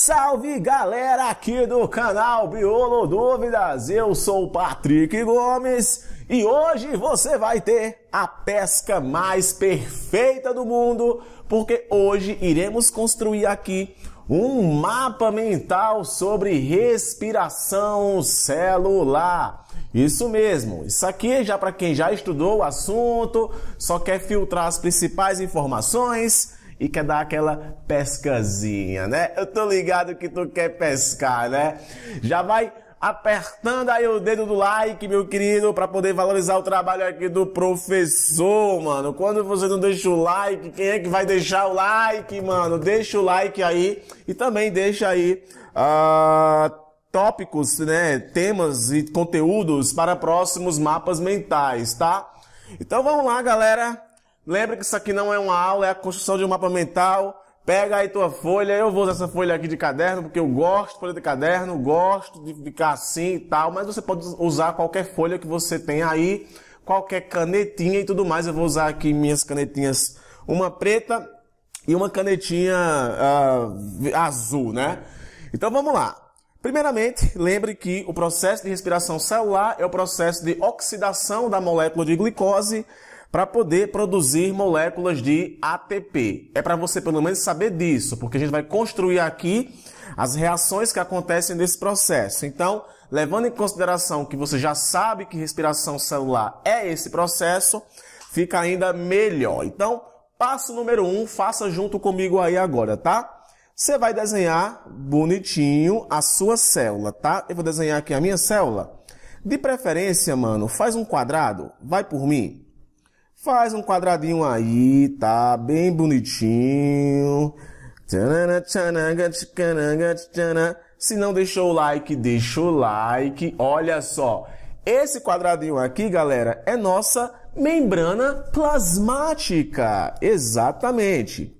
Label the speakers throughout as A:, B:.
A: Salve galera aqui do canal Biolo Dúvidas, eu sou o Patrick Gomes e hoje você vai ter a pesca mais perfeita do mundo, porque hoje iremos construir aqui um mapa mental sobre respiração celular. Isso mesmo, isso aqui já para quem já estudou o assunto, só quer filtrar as principais informações e quer dar aquela pescazinha, né? Eu tô ligado que tu quer pescar, né? Já vai apertando aí o dedo do like, meu querido, para poder valorizar o trabalho aqui do professor, mano. Quando você não deixa o like, quem é que vai deixar o like, mano? Deixa o like aí e também deixa aí uh, tópicos, né, temas e conteúdos para próximos mapas mentais, tá? Então vamos lá, galera. Lembra que isso aqui não é uma aula, é a construção de um mapa mental. Pega aí tua folha, eu vou usar essa folha aqui de caderno, porque eu gosto de folha de caderno, gosto de ficar assim e tal, mas você pode usar qualquer folha que você tem aí, qualquer canetinha e tudo mais. Eu vou usar aqui minhas canetinhas, uma preta e uma canetinha uh, azul, né? Então vamos lá. Primeiramente, lembre que o processo de respiração celular é o processo de oxidação da molécula de glicose para poder produzir moléculas de ATP. É para você pelo menos saber disso, porque a gente vai construir aqui as reações que acontecem nesse processo. Então, levando em consideração que você já sabe que respiração celular é esse processo, fica ainda melhor. Então, passo número um, faça junto comigo aí agora, tá? Você vai desenhar bonitinho a sua célula, tá? Eu vou desenhar aqui a minha célula. De preferência, mano, faz um quadrado, vai por mim. Faz um quadradinho aí, tá? Bem bonitinho. Se não deixou o like, deixa o like. Olha só. Esse quadradinho aqui, galera, é nossa membrana plasmática. Exatamente.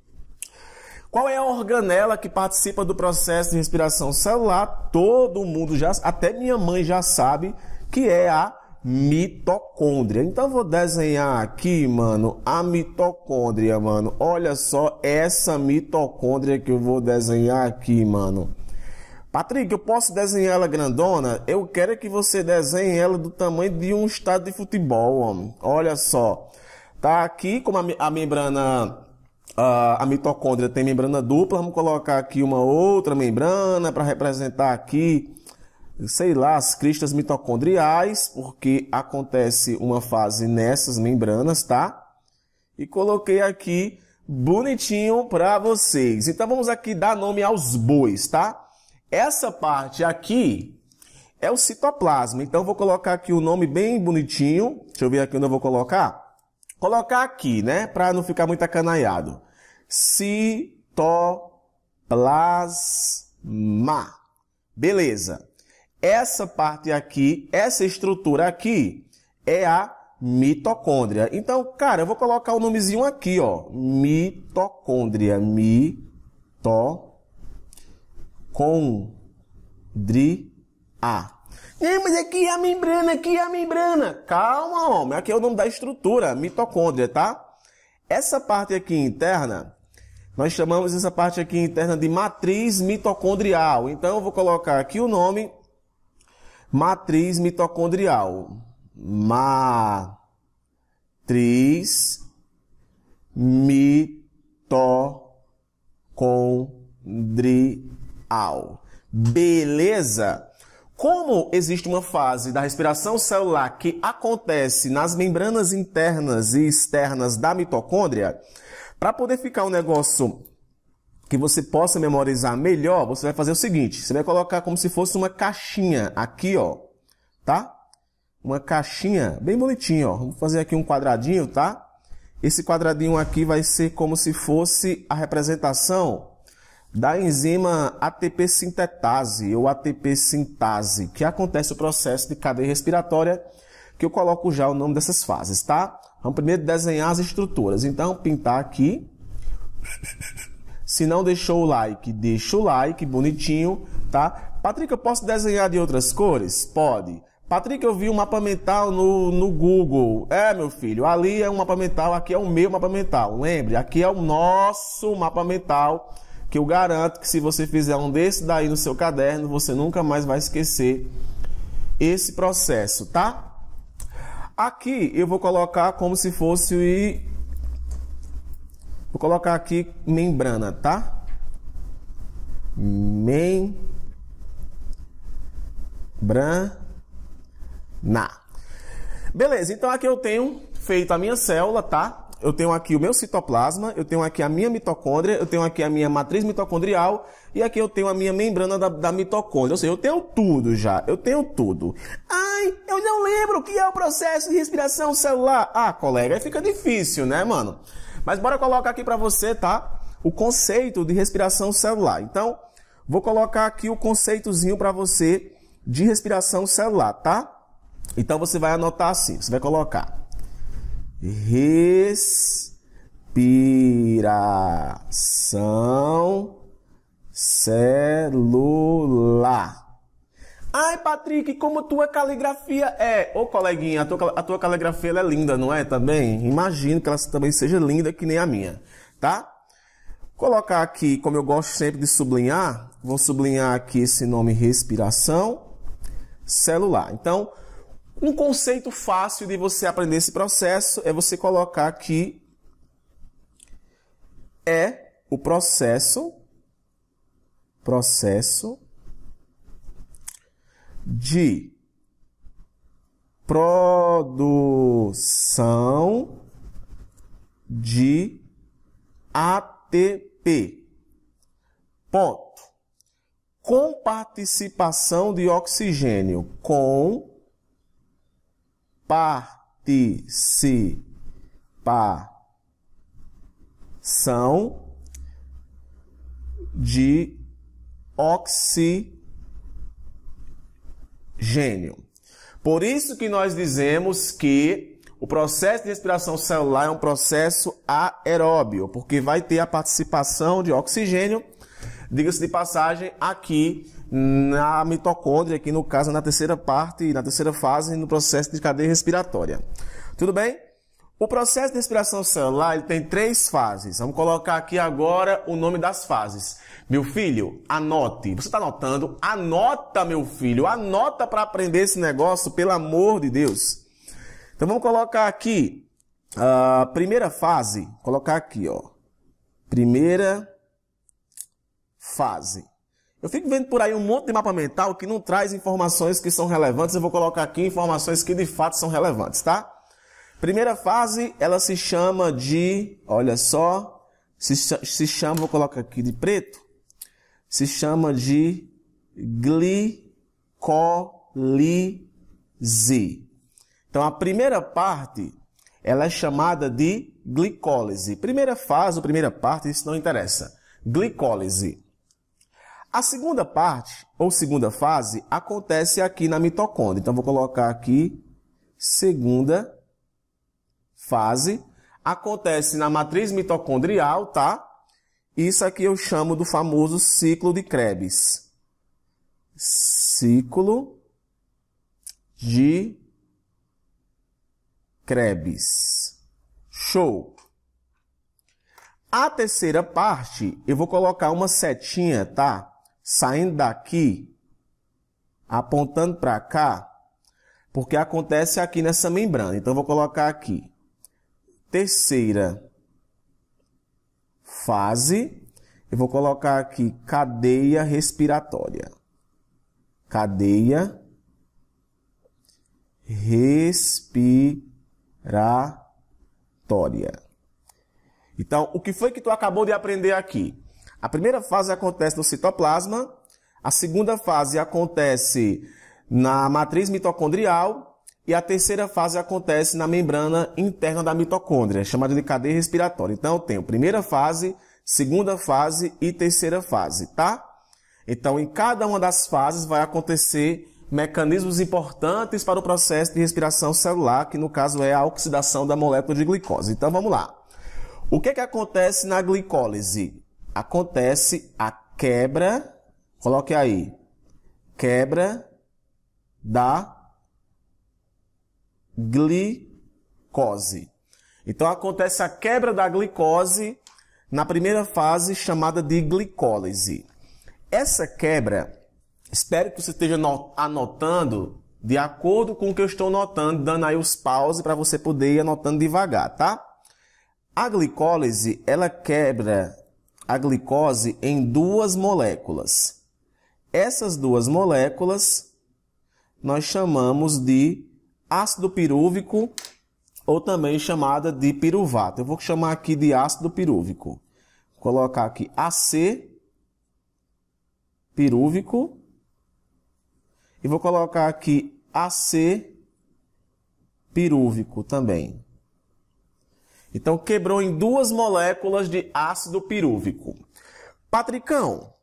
A: Qual é a organela que participa do processo de respiração celular? Todo mundo já, até minha mãe já sabe que é a mitocôndria. Então vou desenhar aqui, mano, a mitocôndria, mano. Olha só essa mitocôndria que eu vou desenhar aqui, mano. Patrick, eu posso desenhar ela grandona? Eu quero é que você desenhe ela do tamanho de um estado de futebol, homem. Olha só. Tá aqui como a, a membrana a mitocôndria tem membrana dupla, vamos colocar aqui uma outra membrana para representar aqui sei lá, as cristas mitocondriais, porque acontece uma fase nessas membranas, tá? E coloquei aqui bonitinho para vocês. Então vamos aqui dar nome aos bois, tá? Essa parte aqui é o citoplasma. Então vou colocar aqui o um nome bem bonitinho. Deixa eu ver aqui onde eu vou colocar. Colocar aqui, né? Para não ficar muito acanaiado. Citoplasma. Beleza. Essa parte aqui, essa estrutura aqui, é a mitocôndria. Então, cara, eu vou colocar o nomezinho aqui, ó. Mitocôndria. Mitocôndria. Não, mas aqui é, é a membrana, aqui é, é a membrana. Calma, homem. Aqui é o nome da estrutura, mitocôndria, tá? Essa parte aqui interna, nós chamamos essa parte aqui interna de matriz mitocondrial. Então, eu vou colocar aqui o nome matriz mitocondrial. Matriz mitocondrial. Beleza? Como existe uma fase da respiração celular que acontece nas membranas internas e externas da mitocôndria, para poder ficar um negócio que você possa memorizar melhor, você vai fazer o seguinte: você vai colocar como se fosse uma caixinha aqui, ó, tá? Uma caixinha bem bonitinha, ó. Vou fazer aqui um quadradinho, tá? Esse quadradinho aqui vai ser como se fosse a representação da enzima ATP sintetase ou ATP sintase, que acontece o processo de cadeia respiratória, que eu coloco já o nome dessas fases, tá? Vamos primeiro desenhar as estruturas. Então, pintar aqui se não deixou o like, deixa o like, bonitinho, tá? Patrick, eu posso desenhar de outras cores? Pode. Patrick, eu vi um mapa mental no, no Google. É, meu filho, ali é um mapa mental, aqui é o meu mapa mental. Lembre, aqui é o nosso mapa mental, que eu garanto que se você fizer um desse daí no seu caderno, você nunca mais vai esquecer esse processo, tá? Aqui eu vou colocar como se fosse Vou colocar aqui membrana, tá? Membrana. Beleza, então aqui eu tenho feito a minha célula, tá? eu tenho aqui o meu citoplasma, eu tenho aqui a minha mitocôndria, eu tenho aqui a minha matriz mitocondrial e aqui eu tenho a minha membrana da, da, mitocôndria. Ou seja, eu tenho tudo já, eu tenho tudo. Ai, eu não lembro o que é o processo de respiração celular. Ah, colega, aí fica difícil, né, mano? Mas bora colocar aqui para você, tá? O conceito de respiração celular. Então, vou colocar aqui o conceitozinho para você de respiração celular, tá? Então você vai anotar assim, você vai colocar respiração celular. Ai, Patrick, como tua caligrafia é. Ô, coleguinha, a tua, a tua caligrafia é linda, não é? Também? Imagino que ela também seja linda que nem a minha, tá? Colocar aqui, como eu gosto sempre de sublinhar, vou sublinhar aqui esse nome respiração celular. Então, um conceito fácil de você aprender esse processo é você colocar aqui é o processo processo de produção de ATP. Ponto. Com participação de oxigênio, com participação de oxigênio gênio. Por isso que nós dizemos que o processo de respiração celular é um processo aeróbio, porque vai ter a participação de oxigênio, diga-se de passagem, aqui na mitocôndria, aqui no caso na terceira parte, na terceira fase, no processo de cadeia respiratória. Tudo bem? O processo de respiração celular ele tem três fases. Vamos colocar aqui agora o nome das fases. Meu filho, anote. Você está anotando? Anota, meu filho. Anota para aprender esse negócio, pelo amor de Deus. Então vamos colocar aqui a primeira fase. Colocar aqui, ó. Primeira fase. Eu fico vendo por aí um monte de mapa mental que não traz informações que são relevantes. Eu vou colocar aqui informações que de fato são relevantes, tá? Primeira fase, ela se chama de, olha só, se, se chama, vou colocar aqui de preto, se chama de glicólise. Então, a primeira parte, ela é chamada de glicólise. Primeira fase, primeira parte, isso não interessa. Glicólise. A segunda parte, ou segunda fase, acontece aqui na mitocôndria. Então, vou colocar aqui segunda fase, acontece na matriz mitocondrial, tá? Isso aqui eu chamo do famoso ciclo de Krebs. Ciclo de Krebs. Show! A terceira parte, eu vou colocar uma setinha, tá? Saindo daqui, apontando para cá, porque acontece aqui nessa membrana. Então, eu vou colocar aqui terceira fase, eu vou colocar aqui cadeia respiratória. Cadeia respiratória. Então, o que foi que tu acabou de aprender aqui? A primeira fase acontece no citoplasma, a segunda fase acontece na matriz mitocondrial e a terceira fase acontece na membrana interna da mitocôndria, chamada de cadeia respiratória. Então, eu tenho primeira fase, segunda fase e terceira fase, tá? Então, em cada uma das fases vai acontecer mecanismos importantes para o processo de respiração celular, que no caso é a oxidação da molécula de glicose. Então, vamos lá. O que, é que acontece na glicólise? Acontece a quebra, coloque aí, quebra da glicose. Então acontece a quebra da glicose na primeira fase chamada de glicólise. Essa quebra, espero que você esteja anotando de acordo com o que eu estou notando, dando aí os pause para você poder ir anotando devagar, tá? A glicólise, ela quebra a glicose em duas moléculas. Essas duas moléculas nós chamamos de ácido pirúvico, ou também chamada de piruvato. Eu vou chamar aqui de ácido pirúvico. Vou colocar aqui AC pirúvico e vou colocar aqui AC pirúvico também. Então quebrou em duas moléculas de ácido pirúvico. Patricão,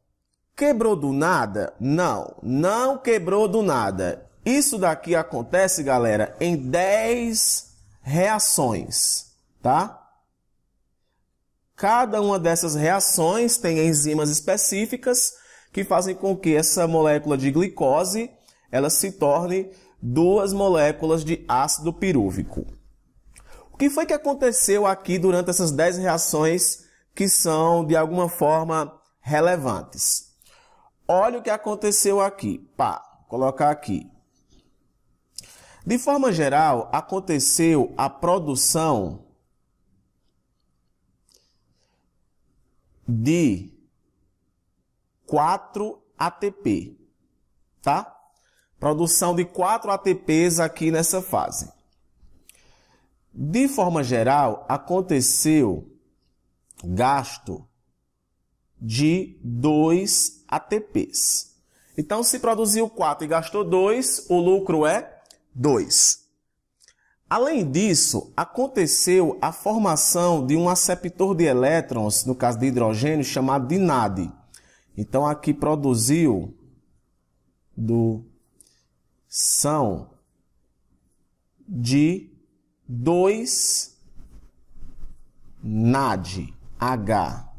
A: quebrou do nada? Não, não quebrou do nada. Isso daqui acontece, galera, em 10 reações, tá? Cada uma dessas reações tem enzimas específicas que fazem com que essa molécula de glicose ela se torne duas moléculas de ácido pirúvico. O que foi que aconteceu aqui durante essas 10 reações que são, de alguma forma, relevantes? Olha o que aconteceu aqui. Pá, vou colocar aqui. De forma geral, aconteceu a produção de 4 ATP, tá? Produção de 4 ATPs aqui nessa fase. De forma geral, aconteceu gasto de 2 ATPs. Então, se produziu 4 e gastou 2, o lucro é 2. Além disso, aconteceu a formação de um aceptor de elétrons, no caso de hidrogênio, chamado de NAD. Então aqui produziu do são de 2 NAD H.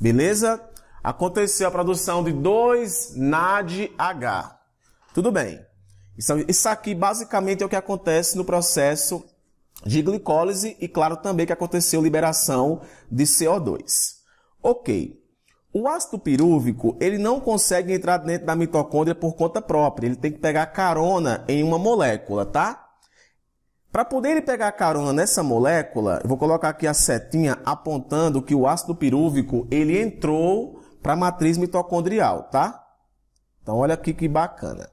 A: Beleza? Aconteceu a produção de 2 NAD H. Tudo bem. Isso aqui basicamente é o que acontece no processo de glicólise e, claro, também que aconteceu liberação de CO2. Ok. O ácido pirúvico, ele não consegue entrar dentro da mitocôndria por conta própria. Ele tem que pegar carona em uma molécula, tá? Para poder ele pegar carona nessa molécula, eu vou colocar aqui a setinha apontando que o ácido pirúvico, ele entrou para a matriz mitocondrial, tá? Então, olha aqui que bacana.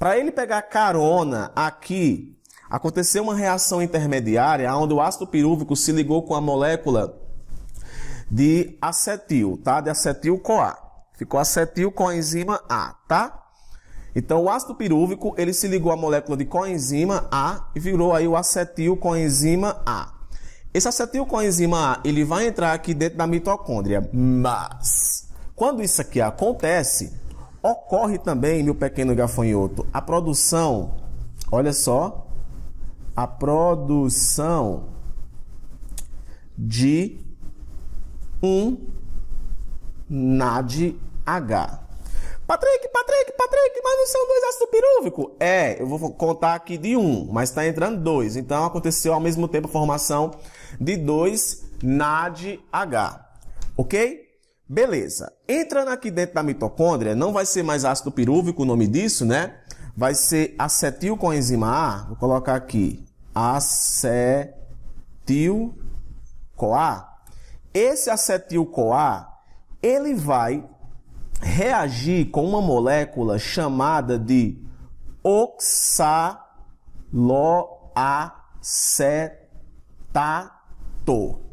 A: Para ele pegar carona aqui, aconteceu uma reação intermediária onde o ácido pirúvico se ligou com a molécula de acetil, tá? De acetil-CoA. Ficou acetil coenzima A, tá? Então, o ácido pirúvico, ele se ligou à molécula de coenzima A e virou aí o acetil coenzima A. Esse acetil coenzima A, ele vai entrar aqui dentro da mitocôndria, mas quando isso aqui acontece, Ocorre também, meu pequeno gafanhoto, a produção, olha só, a produção de um NADH. Patrick, Patrick, Patrick, mas não são dois ácidos pirúvico? É, eu vou contar aqui de um, mas está entrando dois. Então aconteceu ao mesmo tempo a formação de dois NADH. Ok? Beleza. Entrando aqui dentro da mitocôndria, não vai ser mais ácido pirúvico o nome disso, né? Vai ser acetil com enzima A. Vou colocar aqui. Acetil-CoA. Esse acetil-CoA, ele vai reagir com uma molécula chamada de oxaloacetato.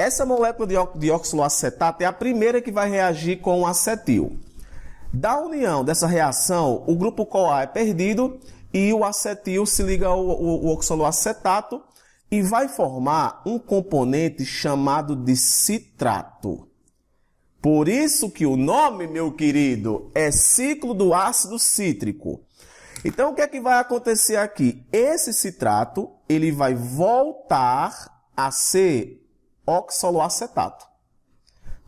A: Essa molécula de dioxiloacetato é a primeira que vai reagir com o acetil. Da união dessa reação, o grupo CoA é perdido e o acetil se liga ao, ao, ao oxaloacetato e vai formar um componente chamado de citrato. Por isso que o nome, meu querido, é ciclo do ácido cítrico. Então, o que é que vai acontecer aqui? Esse citrato, ele vai voltar a ser oxaloacetato,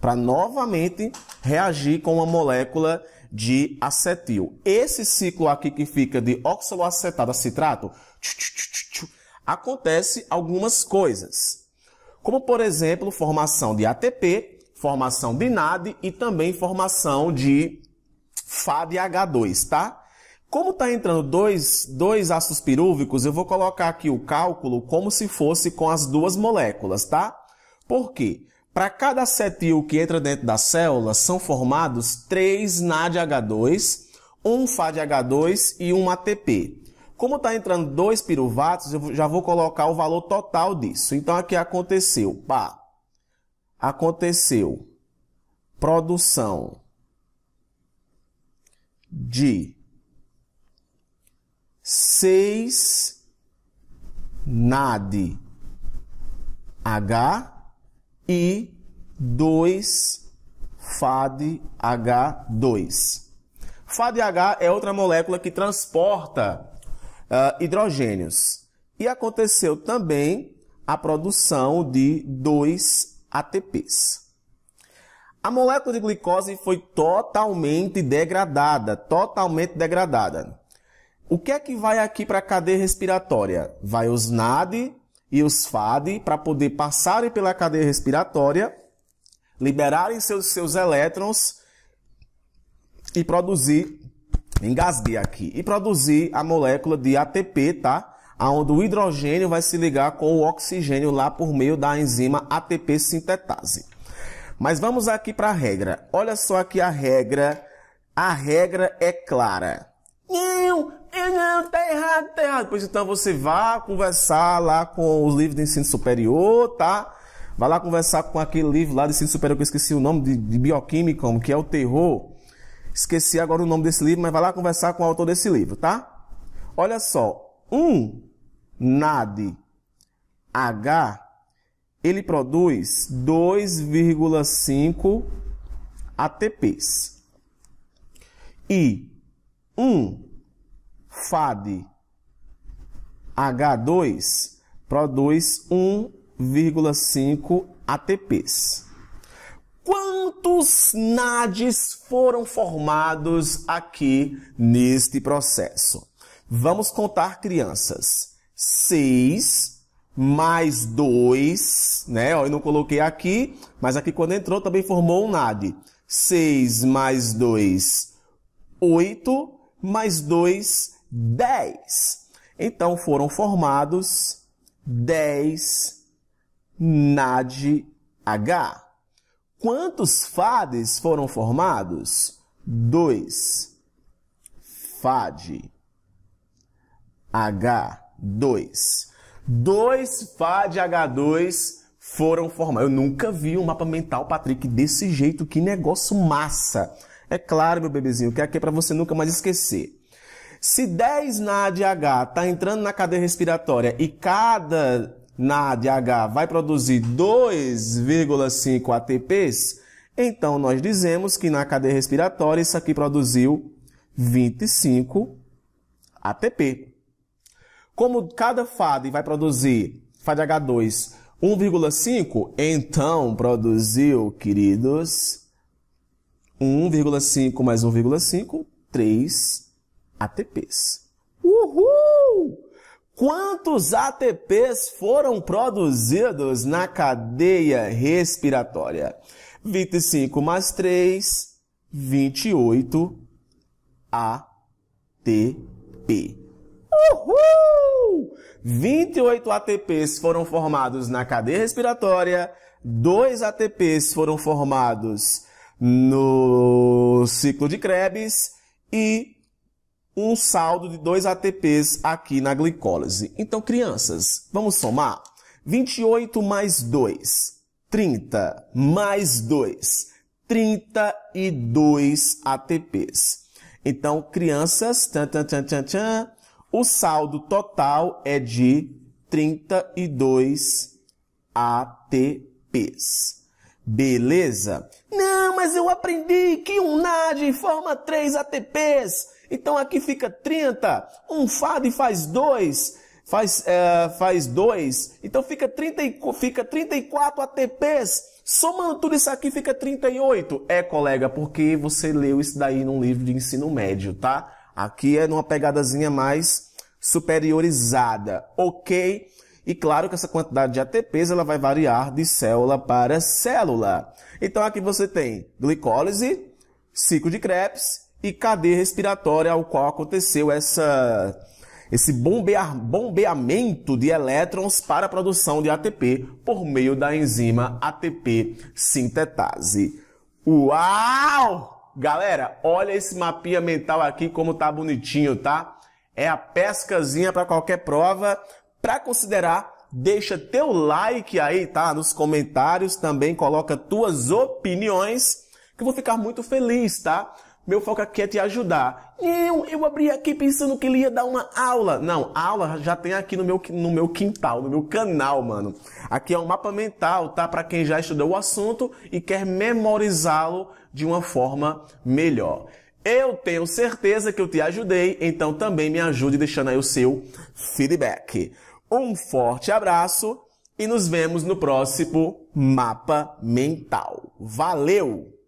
A: para novamente reagir com uma molécula de acetil. Esse ciclo aqui que fica de oxaloacetato a citrato, acontece algumas coisas, como por exemplo, formação de ATP, formação de NAD e também formação de FADH2, tá? Como está entrando dois, dois ácidos pirúvicos, eu vou colocar aqui o cálculo como se fosse com as duas moléculas, tá? Por quê? Para cada cetil que entra dentro da célula, são formados três NADH2, um FADH2 e um ATP. Como está entrando dois piruvatos, eu já vou colocar o valor total disso. Então, aqui aconteceu, pá, aconteceu produção de 6 NAD H e 2 FADH2. FADH é outra molécula que transporta uh, hidrogênios. E aconteceu também a produção de 2 ATPs. A molécula de glicose foi totalmente degradada, totalmente degradada. O que é que vai aqui para a cadeia respiratória? Vai os NAD, e os FAD para poder passarem pela cadeia respiratória, liberarem seus, seus elétrons e produzir, engasguei aqui, e produzir a molécula de ATP, tá? Onde o hidrogênio vai se ligar com o oxigênio lá por meio da enzima ATP sintetase. Mas vamos aqui para a regra. Olha só aqui a regra. A regra é clara. Não, eu não, tá errado, tá errado. Pois então você vá conversar lá com os livros de ensino superior, tá? Vai lá conversar com aquele livro lá de ensino superior que eu esqueci o nome, de, de bioquímica, que é o terror. Esqueci agora o nome desse livro, mas vai lá conversar com o autor desse livro, tá? Olha só, um NAD H, ele produz 2,5 ATPs. E um FAD H2 produz 1,5 ATPs. Quantos NADs foram formados aqui neste processo? Vamos contar, crianças. 6 mais 2, né? Eu não coloquei aqui, mas aqui quando entrou também formou um NAD. 6 mais 2, 8, mais 2, 10. Então foram formados 10 NAD H. Quantos FADs foram formados? 2. FAD H2. 2 FAD H2 foram formados. Eu nunca vi um mapa mental, Patrick, desse jeito. Que negócio massa! É claro, meu bebezinho, que aqui é para você nunca mais esquecer. Se 10 NADH está entrando na cadeia respiratória e cada NADH vai produzir 2,5 ATPs, então nós dizemos que na cadeia respiratória isso aqui produziu 25 ATP. Como cada FAD vai produzir FADH2 1,5, então produziu, queridos, 1,5 mais 1,5, 3 ATPs. Uhul! Quantos ATPs foram produzidos na cadeia respiratória? 25 mais 3, 28 ATP. Uhul! 28 ATPs foram formados na cadeia respiratória, 2 ATPs foram formados no ciclo de Krebs e um saldo de 2 ATPs aqui na glicólise. Então, crianças, vamos somar? 28 mais 2, 30 mais 2, 32 ATPs. Então, crianças, tchan, tchan, tchan, tchan, o saldo total é de 32 ATPs. Beleza? Não, mas eu aprendi que um NAD forma 3 ATPs. Então aqui fica 30, um fado e faz dois, faz, é, faz dois, então fica, 30, fica 34 ATPs. Somando tudo isso aqui fica 38. É, colega, porque você leu isso daí num livro de ensino médio, tá? Aqui é numa pegadazinha mais superiorizada, ok? E claro que essa quantidade de ATPs ela vai variar de célula para célula. Então aqui você tem glicólise, ciclo de Krebs e cadeia respiratória ao qual aconteceu essa, esse bombear bombeamento de elétrons para a produção de ATP por meio da enzima ATP sintetase. Uau! Galera, olha esse mapinha mental aqui como tá bonitinho, tá? É a pescazinha para qualquer prova. Para considerar, deixa teu like aí, tá? Nos comentários também coloca tuas opiniões, que eu vou ficar muito feliz, tá? Meu foco aqui é te ajudar. Eu, eu abri aqui pensando que ele ia dar uma aula. Não, aula já tem aqui no meu, no meu quintal, no meu canal, mano. Aqui é um mapa mental, tá? Para quem já estudou o assunto e quer memorizá-lo de uma forma melhor. Eu tenho certeza que eu te ajudei, então também me ajude deixando aí o seu feedback. Um forte abraço e nos vemos no próximo mapa mental. Valeu!